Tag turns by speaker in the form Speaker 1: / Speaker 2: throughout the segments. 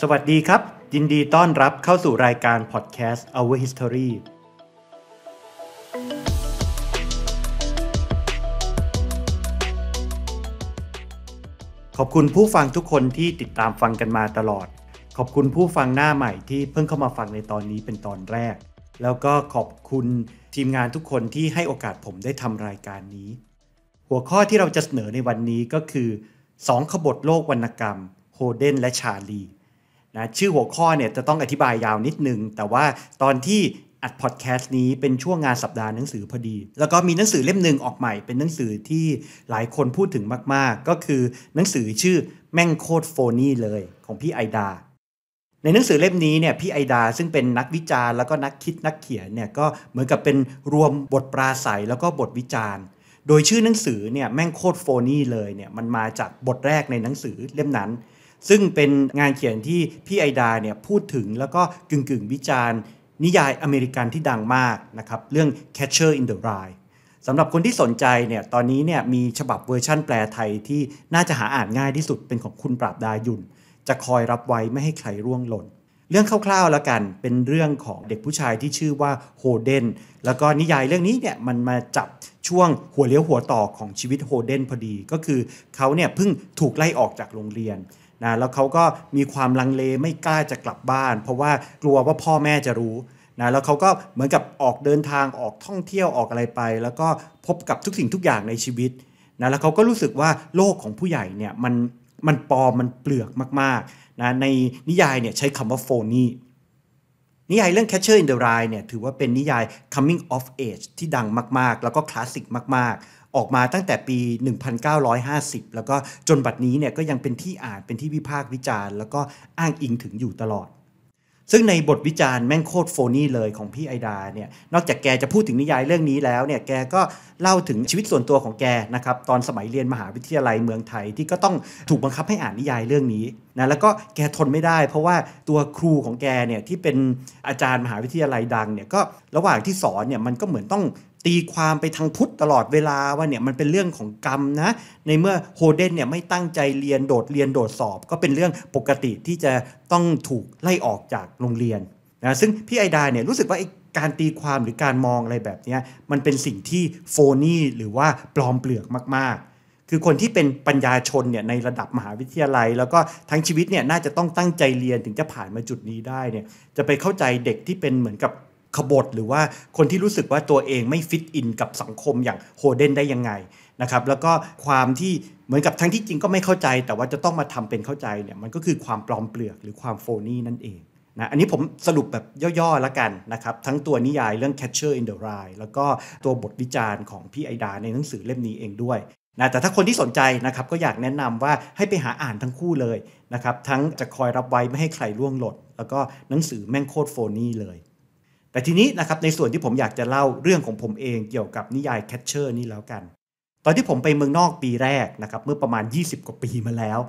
Speaker 1: สวัสดีครับ ยินดีต้อนรับเข้าสู่รายการพอดแคสต์ Our History ขอบคุณผู้ฟังทุกคนที่ติดตามฟังกันมาตลอด ขอบคุณผู้ฟังหน้าใหม่ที่เพิ่งเข้ามาฟังในตอนนี้เป็นตอนแรก แล้วก็ขอบคุณทีมงานทุกคนที่ให้โอกาสผมได้ทำรายการนี้ หัวข้อที่เราจะเสนอในวันนี้ก็คือสองขบฏโลกวรรณกรรม โฮเดนและชาลีนะชื่อหัวข้อเนี่ยจะต้องอธิบายยาวนิดนึง แต่ว่าตอนที่อัดพอดแคสต์นี้เป็นช่วงงานสัปดาห์หนังสือพอดี แล้วก็มีหนังสือเล่มหนึ่งออกใหม่ เป็นหนังสือที่หลายคนพูดถึงมาก ๆ ก็คือหนังสือชื่อแม่งโคตรโฟนี่เลยของพี่ไอดา ในหนังสือเล่มนี้เนี่ยพี่ไอดาซึ่งเป็นนักวิจารณ์แล้วก็นักคิดนักเขียนเนี่ยก็เหมือนกับเป็นรวมบทปราศัยแล้วก็บทวิจารณ์โดยชื่อหนังสือเนี่ยแม่งโคตรโฟนี่เลยเนี่ยมันมาจากบทแรกในหนังสือเล่มนั้นซึ่งเป็นงานเขียนที่พี่ไอดาเนี่ยพูดถึงแล้วก็กึ่งกึ่งวิจารณ์นิยายอเมริกันที่ดังมากนะครับเรื่อง Catcher in the Rye สำหรับคนที่สนใจเนี่ยตอนนี้เนี่ยมีฉบับเวอร์ชั่นแปลไทยที่น่าจะหาอ่านง่ายที่สุดเป็นของคุณปราบดายุนจะคอยรับไว้ไม่ให้ใครร่วงหล่น เรื่องคร่าวๆแล้วกันเป็นเรื่องของเด็กผู้ชายที่ชื่อว่าโฮเดนแล้วก็นิยายเรื่องนี้เนี่ยมันมาจับช่วงหัวเลี้ยวหัวต่อของชีวิตโฮเดนพอดี ก็คือเขาเนี่ยเพิ่งถูกไล่ออกจากโรงเรียนนะแล้วเขาก็มีความลังเลไม่กล้าจะกลับบ้านเพราะว่ากลัวว่าพ่อแม่จะรู้นะแล้วเขาก็เหมือนกับออกเดินทางออกท่องเที่ยวออกอะไรไป แล้วก็พบกับทุกสิ่งทุกอย่างในชีวิตนะแล้วเขาก็รู้สึกว่าโลกของผู้ใหญ่เนี่ยมันมันปลอมมันเปลือกมากๆนะในนิยายเนี่ยใช้คำว่าโฟนี่นิยายเรื่อง Catcher in the Rye เนี่ยถือว่าเป็นนิยาย coming of age ที่ดังมากๆ แล้วก็คลาสสิกมากออกมาตั้งแต่ปี 1950 แล้วก็จนบัดนี้เนี่ยก็ยังเป็นที่อ่านเป็นที่วิพากษ์วิจารณ์แล้วก็อ้างอิงถึงอยู่ตลอด ซึ่งในบทวิจารณ์แม่งโคตรโฟนี่เลยของพี่ไอดาเนี่ยนอกจากแกจะพูดถึงนิยายเรื่องนี้แล้วเนี่ยแกก็เล่าถึงชีวิตส่วนตัวของแกนะครับตอนสมัยเรียนมหาวิทยาลัยเมืองไทย ที่ก็ต้องถูกบังคับให้อ่านนิยายเรื่องนี้นะแล้วก็แกทนไม่ได้ เพราะว่าตัวครูของแกเนี่ยที่เป็นอาจารย์มหาวิทยาลัยดังเนี่ยก็ระหว่างที่สอนเนี่ยมันก็เหมือนต้องตีความไปทางพุทธตลอดเวลาว่าเนี่ยมันเป็นเรื่องของกรรมนะในเมื่อโฮเดนเนี่ยไม่ตั้งใจเรียนโดดเรียนโดดสอบ ก็เป็นเรื่องปกติที่จะต้องถูกไล่ออกจากโรงเรียนนะซึ่งพี่ไอดาเนี่ยรู้สึกว่าการตีความหรือการมองอะไรแบบนี้มันเป็นสิ่งที่โฟนี่หรือว่าปลอมเปลือกมาก ๆ คือคนที่เป็นปัญญาชนเนี่ยในระดับมหาวิทยาลัย แล้วก็ทั้งชีวิตเนี่ยน่าจะต้องตั้งใจเรียนถึงจะผ่านมาจุดนี้ได้เนี่ยจะไปเข้าใจเด็กที่เป็นเหมือนกับขบฏหรือว่าคนที่รู้สึกว่าตัวเองไม่ฟิตอินกับสังคมอย่างโฮเดนได้ยังไงนะครับแล้วก็ความที่เหมือนกับทั้งที่จริงก็ไม่เข้าใจ แต่ว่าจะต้องมาทำเป็นเข้าใจเนี่ยมันก็คือความปลอมเปลือกหรือความโฟนี่นั่นเองนะอันนี้ผมสรุปแบบย่อๆแล้วกันนะครับทั้งตัวนิยายเรื่อง Catcher in the Rye แล้วก็ตัวบทวิจารณ์ของพี่ไอดาในหนังสือเล่มนี้เองด้วยนะแต่ถ้าคนที่สนใจนะครับก็อยากแนะนำว่าให้ไปหาอ่านทั้งคู่เลยนะครับทั้งจะคอยรับไว้ไม่ให้ใครล่วงหลดแล้วก็หนังสือแม่งโคตรโฟนี่เลยแต่ทีนี้นะครับในส่วนที่ผมอยากจะเล่าเรื่องของผมเองเกี่ยวกับนิยายแคชเชอร์นี่แล้วกัน ตอนที่ผมไปเมืองนอกปีแรกนะครับเมื่อประมาณ 20 กว่าปีมาแล้ว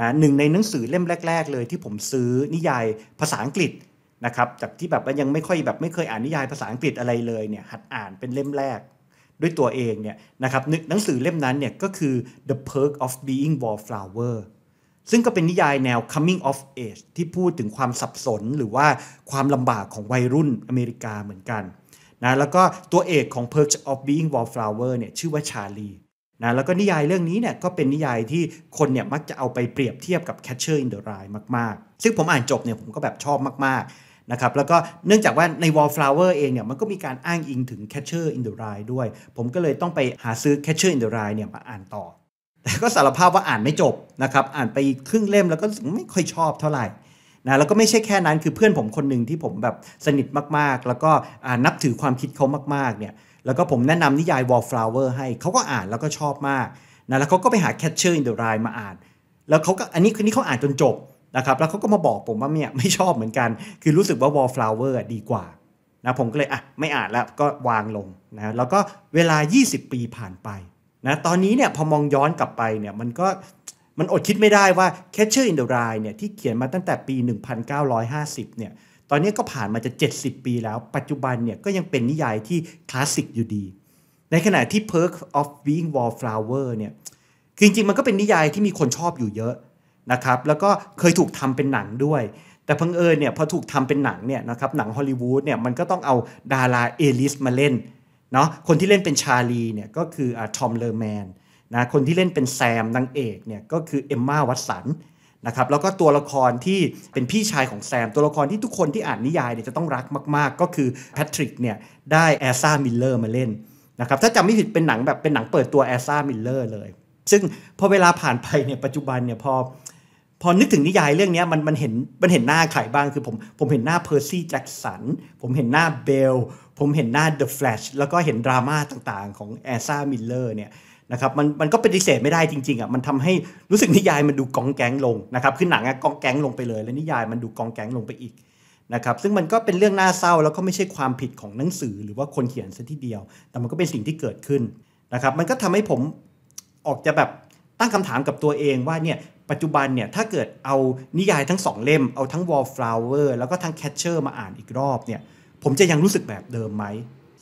Speaker 1: นะหนึ่งในหนังสือเล่มแรก ๆเลยที่ผมซื้อนิยายภาษาอังกฤษนะครับจากที่แบบยังไม่ค่อยแบบไม่เคยอ่านนิยายภาษาอังกฤษอะไรเลยเนี่ยหัดอ่านเป็นเล่มแรกด้วยตัวเองเนี่ยนะครับหนังสือเล่มนั้นเนี่ยก็คือ The Perk of Being Wallflower ซึ่งก็เป็นนิยายแนว coming of age ที่พูดถึงความสับสนหรือว่าความลำบากของวัยรุ่นอเมริกาเหมือนกันนะ แล้วก็ตัวเอกของ p e r c h of Being Wallflower เนี่ยชื่อว่าชาลีนะ แล้วก็นิยายเรื่องนี้เนี่ยก็เป็นนิยายที่คนเนี่ยมักจะเอาไปเปรียบเทียบกับ Catcher in the Rye มากๆ ซึ่งผมอ่านจบเนี่ยผมก็แบบชอบมากๆนะครับ แล้วก็เนื่องจากว่าใน Wallflower เองเนี่ยมันก็มีการอ้างอิงถึง Catcher in the Rye ด้วย ผมก็เลยต้องไปหาซื้อ Catcher in the Rye เนี่ยมาอ่านต่อแต่ก็สารภาพว่าอ่านไม่จบนะครับ อ่านไปครึ่งเล่มแล้วก็ไม่ค่อยชอบเท่าไหร่นะ แล้วก็ไม่ใช่แค่นั้น คือเพื่อนผมคนหนึ่งที่ผมแบบสนิทมากๆ แล้วก็นับถือความคิดเขามากๆ เนี่ย แล้วก็ผมแนะนำนิยาย Wallflower ให้เขาก็อ่านแล้วก็ชอบมากนะ แล้วเขาก็ไปหา Catcher in the Rye มาอ่าน แล้วเขาก็อันนี้คือนี่เขาอ่านจนจบนะครับ แล้วเขาก็มาบอกผมว่าเนี่ยไม่ชอบเหมือนกัน คือรู้สึกว่า Wallflower ดีกว่านะ ผมก็เลยอ่ะไม่อ่านแล้วก็วางลงนะ แล้วก็เวลา 20 ปีผ่านไปนะตอนนี้เนี่ยพอมองย้อนกลับไปเนี่ยมันก็มันอดคิดไม่ได้ว่า Catcher in the Rye เนี่ยที่เขียนมาตั้งแต่ปี 1950 เนี่ยตอนนี้ก็ผ่านมาจะ 70 ปีแล้วปัจจุบันเนี่ยก็ยังเป็นนิยายที่คลาสสิกอยู่ดี ในขณะที่ Perk of Being Wallflower เนี่ยจริงๆ มันก็เป็นนิยายที่มีคนชอบอยู่เยอะนะครับแล้วก็เคยถูกทำเป็นหนังด้วย แต่พังเอิญเนี่ยพอถูกทำเป็นหนังเนี่ยนะครับหนังฮอลลีวูดเนี่ยมันก็ต้องเอาดาราเอลิสมาเล่นเนาะคนที่เล่นเป็นชาลีเนี่ยก็คือทอมเลอร์แมนนะคนที่เล่นเป็นแซมนางเอกเนี่ยก็คือ เอมมาวัตสันนะครับแล้วก็ตัวละครที่เป็นพี่ชายของแซมตัวละครที่ทุกคนที่อ่านนิยายเนี่ยจะต้องรักมากๆ ก็คือแพทริกเนี่ยได้แอซ่ามิลเลอร์มาเล่นนะครับถ้าจำไม่ผิดเป็นหนังแบบเป็นหนังเปิดตัวแอซ่ามิลเลอร์เลย ซึ่งพอเวลาผ่านไปเนี่ยปัจจุบันเนี่ยพอพอนึกถึงนิยายเรื่องนี้มันมันเห็นมันเห็นหน้าใครบ้างคือผมผมเห็นหน้าเพอร์ซี่แจ็กสันผมเห็นหน้าเบลผมเห็นหน้า The Flash แล้วก็เห็นดราม่าต่างๆของแอซ่ามิลเลอร์เนี่ยนะครับมันมันก็ปฏิเสธไม่ได้จริงๆอ่ะมันทำให้รู้สึกนิยายมันดูกองแก๊งลงนะครับขึ้นหนังอะกองแก๊งลงไปเลย แล้วนิยายมันดูกองแก๊งลงไปอีกนะครับซึ่งมันก็เป็นเรื่องน่าเศร้าแล้วก็ไม่ใช่ความผิดของหนังสือหรือว่าคนเขียนซะทีเดียว แต่มันก็เป็นสิ่งที่เกิดขึ้นนะครับมันก็ทำให้ผมออกจะแบบตั้งคำถามกับตัวเองว่าเนี่ยปัจจุบันเนี่ยถ้าเกิดเอานิยายทั้งสองเล่มเอาทั้ง Wallflower แล้วก็ทั้ง Catcher มาอ่านอีกรอบเนี่ยผมจะยังรู้สึกแบบเดิมไหม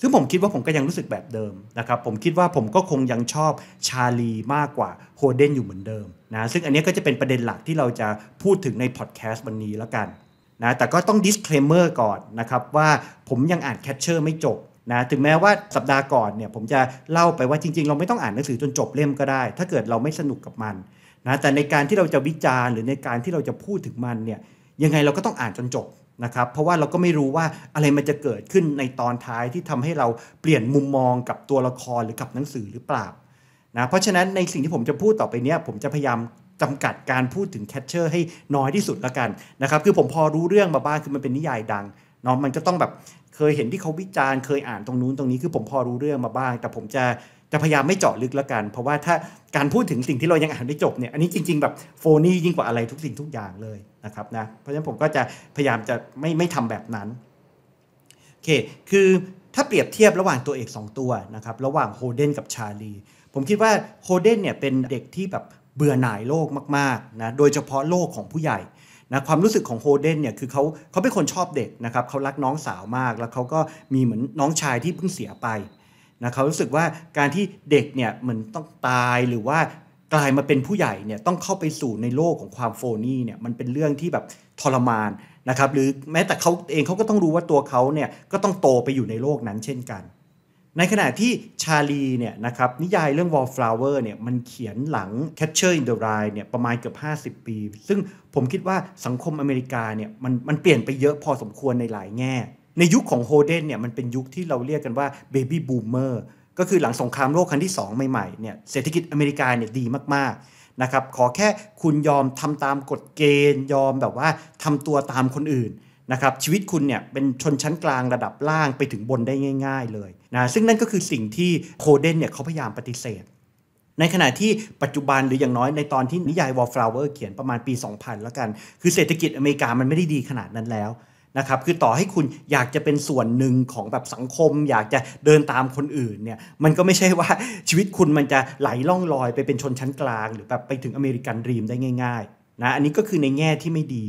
Speaker 1: ซึ่งผมคิดว่าผมก็ยังรู้สึกแบบเดิมนะครับ ผมคิดว่าผมก็คงยังชอบชาลี มากกว่าโฮเดนอยู่เหมือนเดิมนะ ซึ่งอันนี้ก็จะเป็นประเด็นหลักที่เราจะพูดถึงในพอดแคสต์วันนี้แล้วกันนะ แต่ก็ต้อง disclaimer ก่อนนะครับว่าผมยังอ่านแคชเชอร์ไม่จบนะ ถึงแม้ว่าสัปดาห์ก่อนเนี่ยผมจะเล่าไปว่าจริงๆ เราไม่ต้องอ่านหนังสือจนจบเล่มก็ได้ ถ้าเกิดเราไม่สนุกกับมันนะ แต่ในการที่เราจะวิจารณ์ หรือในการที่เราจะพูดถึงมันเนี่ยยังไงเราก็ต้องอ่านจนจบนะครับ เพราะว่าเราก็ไม่รู้ว่าอะไรมันจะเกิดขึ้นในตอนท้ายที่ทำให้เราเปลี่ยนมุมมองกับตัวละครหรือกับหนังสือหรือเปล่านะ เพราะฉะนั้นในสิ่งที่ผมจะพูดต่อไปเนี้ยผมจะพยายามจำกัดการพูดถึงแคชเชอร์ให้น้อยที่สุดละกัน นะครับ คือผมพอรู้เรื่องมาบ้าง คือมันเป็นนิยายดังเนาะมันจะต้องแบบเคยเห็นที่เขาวิจารณ์ เคยอ่านตรงนู้นตรงนี้ คือผมพอรู้เรื่องมาบ้าง แต่ผมจะจะพยายามไม่เจาะลึกละกัน เพราะว่าถ้าการพูดถึงสิ่งที่เรายังอ่านไม่จบเนี่ยอันนี้จริงๆ แบบโฟนี่ยิ่งกว่าอะไรทุกสิ่งทุกอย่างเลยนะครับนะเพราะฉะนั้นผมก็จะพยายามจะไม่ไม่ทำแบบนั้น โอเคคือถ้าเปรียบเทียบระหว่างตัวเอก 2 ตัวนะครับระหว่างโฮเดนกับชาลี ผมคิดว่าโฮเดนเนี่ยเป็นเด็กที่แบบเบื่อหน่ายโลกมากๆนะโดยเฉพาะโลกของผู้ใหญ่นะความรู้สึกของโฮเดนเนี่ยคือเขาเขาเป็นคนชอบเด็กนะครับเขารักน้องสาวมากแล้วเขาก็มีเหมือนน้องชายที่เพิ่งเสียไปนะเขารู้สึกว่าการที่เด็กเนี่ยเหมือนต้องตายหรือว่ากลายมาเป็นผู้ใหญ่เนี่ยต้องเข้าไปสู่ในโลกของความโฟนี่เนี่ยมันเป็นเรื่องที่แบบทรมานนะครับหรือแม้แต่เขาเองเขาก็ต้องรู้ว่าตัวเขาเนี่ยก็ต้องโตไปอยู่ในโลกนั้นเช่นกัน ในขณะที่ชาลีเนี่ยนะครับนิยายเรื่อง Wallflower เนี่ยมันเขียนหลัง Catcher in the Rye เนี่ยประมาณเกือบ 50 ปี ซึ่งผมคิดว่าสังคมอเมริกาเนี่ยมันมันเปลี่ยนไปเยอะพอสมควรในหลายแง่ในยุคของโฮเดนเนี่ยมันเป็นยุคที่เราเรียกกันว่าเบบี้บูมเมอร์ก็คือหลังสงครามโลกครั้งที่2ใหม่ ๆเนี่ยเศรษฐกิจอเมริกาเนี่ยดีมากๆนะครับขอแค่คุณยอมทำตามกฎเกณฑ์ยอมแบบว่าทำตัวตามคนอื่นนะครับชีวิตคุณเนี่ยเป็นชนชั้นกลางระดับล่างไปถึงบนได้ง่าย ๆเลยนะซึ่งนั่นก็คือสิ่งที่โคเดนเนี่ยเขาพยายามปฏิเสธในขณะที่ปัจจุบันหรืออย่างน้อยในตอนที่นิยายวอลฟลาวเวอร์เขียนประมาณปี 2000 แล้วกันคือ เศรษฐกิจอเมริกามันไม่ได้ดีขนาดนั้นแล้วนะครับคือต่อให้คุณอยากจะเป็นส่วนหนึ่งของแบบสังคมอยากจะเดินตามคนอื่นเนี่ยมันก็ไม่ใช่ว่าชีวิตคุณมันจะไหลล่องลอยไปเป็นชนชั้นกลาง หรือแบบไปถึงอเมริกันรีมได้ง่ายๆนะอันนี้ก็คือในแง่ที่ไม่ดี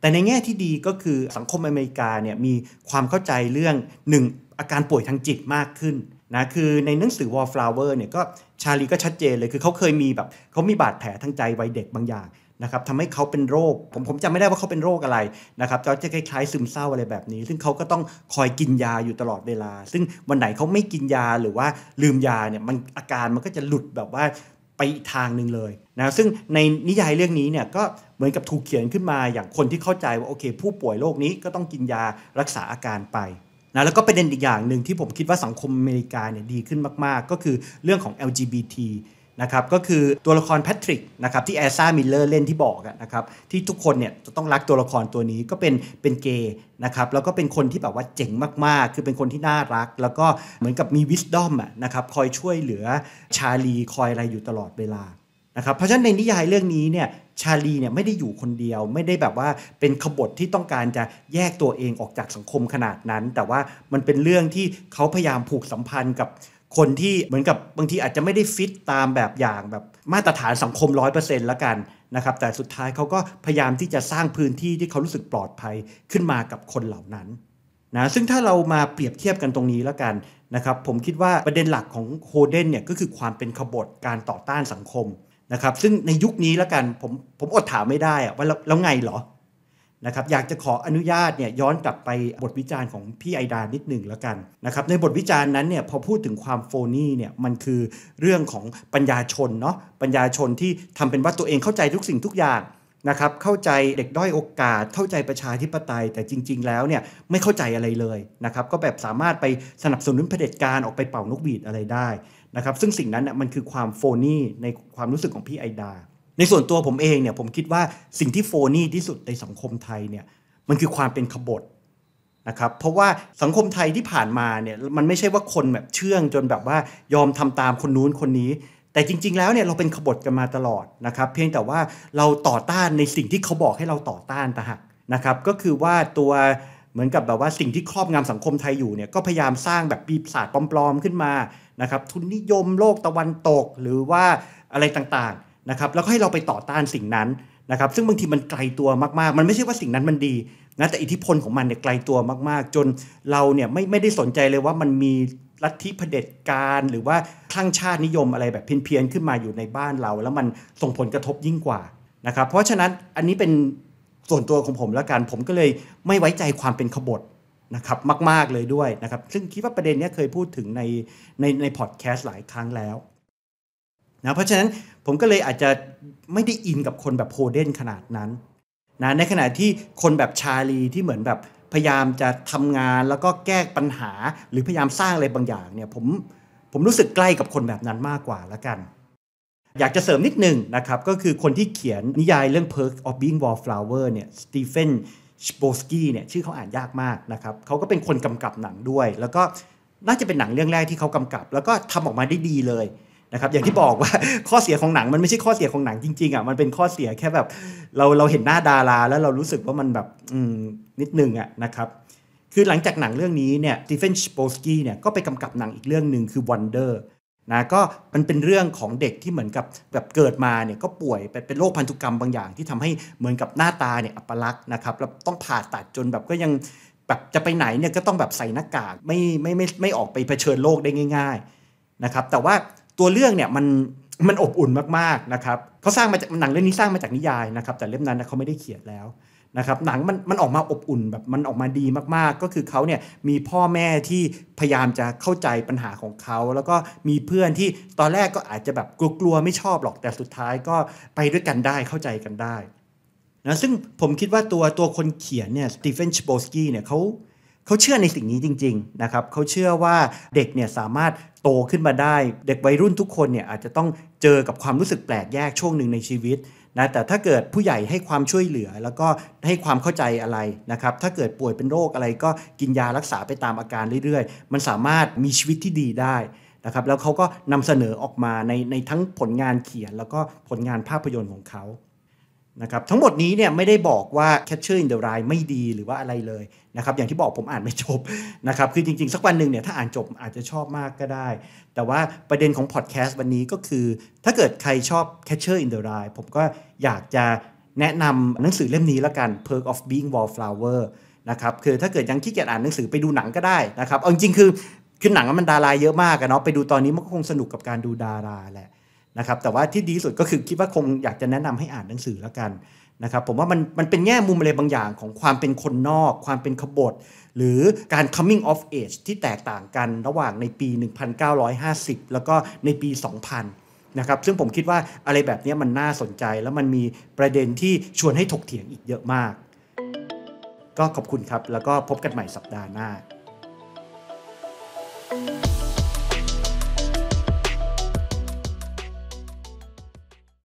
Speaker 1: แต่ในแง่ที่ดีก็คือสังคมอเมริกาเนี่ยมีความเข้าใจเรื่องหนึ่งอาการป่วยทางจิตมากขึ้นนะคือในหนังสือ Wallflower เนี่ยก็ชาลีก็ชัดเจนเลยคือเขาเคยมีแบบเขามีบาดแผลทางใจวัยเด็กบางอย่างนะครับทำให้เขาเป็นโรค ผมผมจำไม่ได้ว่าเขาเป็นโรคอะไรนะครับจะคล้ายๆ ซึมเศร้าอะไรแบบนี้ ซึ่งเขาก็ต้องคอยกินยาอยู่ตลอดเวลา ซึ่งวันไหนเขาไม่กินยาหรือว่าลืมยาเนี่ยมันอาการมันก็จะหลุดแบบว่าไปทางหนึ่งเลยนะซึ่งในนิยายเรื่องนี้เนี่ยก็เหมือนกับถูกเขียนขึ้นมาอย่างคนที่เข้าใจว่าโอเคผู้ป่วยโรคนี้ก็ต้องกินยารักษาอาการไปนะแล้วก็ประเด็นอีกอย่างหนึ่งที่ผมคิดว่าสังคมอเมริกาเนี่ยดีขึ้นมาก ๆ ก็คือเรื่องของ LGBT นะครับก็คือตัวละครแพทริกนะครับที่แอซ่ามิลเลอร์เล่นที่บอกนะครับที่ทุกคนเนี่ยจะต้องรักตัวละครตัวนี้ก็เป็นเป็นเกย์นะครับแล้วก็เป็นคนที่แบบว่าเจ๋งมากๆ คือเป็นคนที่น่ารัก แล้วก็เหมือนกับมีวิสดอมอ่ะนะครับคอยช่วยเหลือชาลีคอยอะไรอยู่ตลอดเวลานะครับเพราะฉะนั้นในนิยายเรื่องนี้เนี่ยชาลีเนี่ยไม่ได้อยู่คนเดียวไม่ได้แบบว่าเป็นขบฏที่ต้องการจะแยกตัวเองออกจากสังคมขนาดนั้น แต่ว่ามันเป็นเรื่องที่เขาพยายามผูกสัมพันธ์กับคนที่เหมือนกับบางทีอาจจะไม่ได้ฟิตตามแบบอย่างแบบมาตรฐานสังคม 100%ละกันนะครับแต่สุดท้ายเขาก็พยายามที่จะสร้างพื้นที่ที่เขารู้สึกปลอดภัยขึ้นมากับคนเหล่านั้นนะซึ่งถ้าเรามาเปรียบเทียบกันตรงนี้แล้วกันนะครับผมคิดว่าประเด็นหลักของโฮเดนเนี่ยก็คือความเป็นขบฏการต่อต้านสังคมนะครับซึ่งในยุคนี้แล้วกันผมผมอดถามไม่ได้อะว่าแล้วไงเหรอนะครับอยากจะขออนุญาตเนี่ยย้อนกลับไปบทวิจารณ์ของพี่ไอดานิดหนึ่งแล้วกันนะครับในบทวิจารณ์นั้นเนี่ยพอพูดถึงความโฟนี่เนี่ยมันคือเรื่องของปัญญาชนเนาะปัญญาชนที่ทำเป็นว่าตัวเองเข้าใจทุกสิ่งทุกอย่างนะครับเข้าใจเด็กด้อยโอกาสเข้าใจประชาธิปไตย แต่จริง ๆ แล้วเนี่ยไม่เข้าใจอะไรเลยนะครับก็แบบสามารถไปสนับสนุนเผด็จการออกไปเป่านกหวีดอะไรได้นะครับซึ่งสิ่งนั้นน่ยมันคือความโฟนี่ในความรู้สึกของพี่ไอดาในส่วนตัวผมเองเนี่ยผมคิดว่าสิ่งที่โฟนี่ที่สุดในสังคมไทยเนี่ยมันคือความเป็นขบฏนะครับเพราะว่าสังคมไทยที่ผ่านมาเนี่ยมันไม่ใช่ว่าคนแบบเชื่องจนแบบว่ายอมทำตามคนนู้นคนนี้ แต่จริงๆแล้วเนี่ยเราเป็นขบฏกันมาตลอดนะครับเพียงแต่ว่าเราต่อต้านในสิ่งที่เขาบอกให้เราต่อต้านต่างหากนะครับก็คือว่าตัวเหมือนกับแบบว่าสิ่งที่ครอบงำสังคมไทยอยู่เนี่ยก็พยายามสร้างแบบปีศาจปลอม ๆ ขึ้นมานะครับทุนนิยมโลกตะวันตกหรือว่าอะไรต่างๆนะครับแล้วก็ให้เราไปต่อต้านสิ่งนั้นนะครับ ซึ่งบางทีมันไกลตัวมากๆ มันไม่ใช่ว่าสิ่งนั้นมันดีนะแต่อิทธิพลของมันเนี่ยไกลตัวมากๆ จนเราเนี่ยไม่ไม่ได้สนใจเลยว่ามันมีลัทธิเผด็จการหรือว่าคลั่งชาตินิยมอะไรแบบเพี้ยนๆขึ้นมาอยู่ในบ้านเรา แล้วมันส่งผลกระทบยิ่งกว่านะครับเพราะฉะนั้นอันนี้เป็นส่วนตัวของผมแล้วกันผมก็เลยไม่ไว้ใจความเป็นขบฏนะครับมากๆเลยด้วยนะครับซึ่งคิดว่าประเด็นนี้เคยพูดถึงในในในพอดแคสต์หลายครั้งแล้วนะเพราะฉะนั้นผมก็เลยอาจจะไม่ได้อินกับคนแบบโพเดนขนาดนั้นนะ ในขณะที่คนแบบชาลีที่เหมือนแบบ พยายามจะทำงานแล้วก็แก้ปัญหาหรือพยายามสร้างอะไรบางอย่างเนี่ยผมผมรู้สึกใกล้กับคนแบบนั้นมากกว่าละกัน อยากจะเสริมนิดนึงนะครับ ก็คือคนที่เขียนนิยายเรื่อง Perk of Being Wallflower เนี่ยสตีเฟนชโบสกี้เนี่ยชื่อเขาอ่านยากมากนะครับเขาก็เป็นคนกำกับหนังด้วย แล้วก็น่าจะเป็นหนังเรื่องแรกที่เขากำกับ แล้วก็ทำออกมาได้ดีเลยนะครับอย่างที่บอกว่าข้อเสียของหนังมันไม่ใช่ข้อเสียของหนังจริงๆอ่ะมันเป็นข้อเสียแค่แบบเราเราเห็นหน้าดาราแล้วเรารู้สึกว่ามันแบบนิดนึงอ่ะนะครับคือหลังจากหนังเรื่องนี้เนี่ยสตีเฟนสโปสกี้เนี่ยก็ไปกำกับหนังอีกเรื่องหนึ่งคือ Wonder นะก็มันเป็นเรื่องของเด็กที่เหมือนกับแบบเกิดมาเนี่ยก็ป่วยเป็นโรคพันธุกรรมบางอย่างที่ทำให้เหมือนกับหน้าตาเนี่ยอัปลักษณ์นะครับแล้วต้องผ่าตัดจนแบบก็ยังแบบจะไปไหนเนี่ยก็ต้องแบบใส่หน้ากากไม่ไม่ไม่ไม่ออกไปเผชิญโลกได้ง่ายๆนะครับแต่ว่าตัวเรื่องเนี่ยมันมันอบอุ่นมากๆนะครับเขาสร้างมาจากหนังเรื่องนี้สร้างมาจากนิยายนะครับแต่เล่มนั้นเขาไม่ได้เขียนแล้วนะครับหนังมันมันออกมาอบอุ่นแบบมันออกมาดีมาก ๆ ก็คือเขาเนี่ยมีพ่อแม่ที่พยายามจะเข้าใจปัญหาของเขาแล้วก็มีเพื่อนที่ตอนแรกก็อาจจะแบบกลัวๆไม่ชอบหรอกแต่สุดท้ายก็ไปด้วยกันได้เข้าใจกันได้นะซึ่งผมคิดว่าตัวตัวคนเขียนเนี่ยสตีเฟนชโบสกี้เนี่ยเขาเขาเชื่อในสิ่งนี้จริง ๆนะครับ เขาเชื่อว่าเด็กเนี่ยสามารถโตขึ้นมาได้ เด็กวัยรุ่นทุกคนเนี่ยอาจจะต้องเจอกับความรู้สึกแปลกแยกช่วงหนึ่งในชีวิตนะ แต่ถ้าเกิดผู้ใหญ่ให้ความช่วยเหลือแล้วก็ให้ความเข้าใจอะไรนะครับ ถ้าเกิดป่วยเป็นโรคอะไร ก็กินยารักษาไปตามอาการเรื่อยๆ มันสามารถมีชีวิตที่ดีได้นะครับ แล้วเขาก็นำเสนอออกมาในในทั้งผลงานเขียนแล้วก็ผลงานภาพยนตร์ของเขานะครับทั้งหมดนี้เนี่ยไม่ได้บอกว่า Catcher in the r i ไม่ดีหรือว่าอะไรเลยนะครับอย่างที่บอกผมอ่านไม่จบนะครับ คือจริงๆ สักวันหนึ่งเนี่ยถ้าอ่านจบอาจจะชอบมากก็ได้ แต่ว่าประเด็นของพอดแคสต์วันนี้ก็คือ ถ้าเกิดใครชอบ Catcher in the r i ผมก็อยากจะแนะนำหนังสือเล่มนี้ละกัน Perk of Being Wallflower นะครับคือถ้าเกิดยังขี้เกียจอ่านหนังสือไปดูหนังก็ได้นะครับเอาจริงๆ คือคือหนังมันดาราเยอะมากอะเนาะไปดูตอนนี้มันก็คงสนุกกับการดูดาราแหละนะครับแต่ว่าที่ดีสุดก็คือคิดว่าคงอยากจะแนะนำให้อ่านหนังสือแล้วกันนะครับผมว่ามันมันเป็นแง่มุมอะไรบางอย่างของความเป็นคนนอก ความเป็นขบฏหรือการ coming of age ที่แตกต่างกันระหว่างในปี 1950 แล้วก็ในปี 2000 นะครับซึ่งผมคิดว่าอะไรแบบนี้มันน่าสนใจแล้วมันมีประเด็นที่ชวนให้ถกเถียงอีกเยอะมาก ก็ขอบคุณครับ แล้วก็พบกันใหม่สัปดาห์หน้า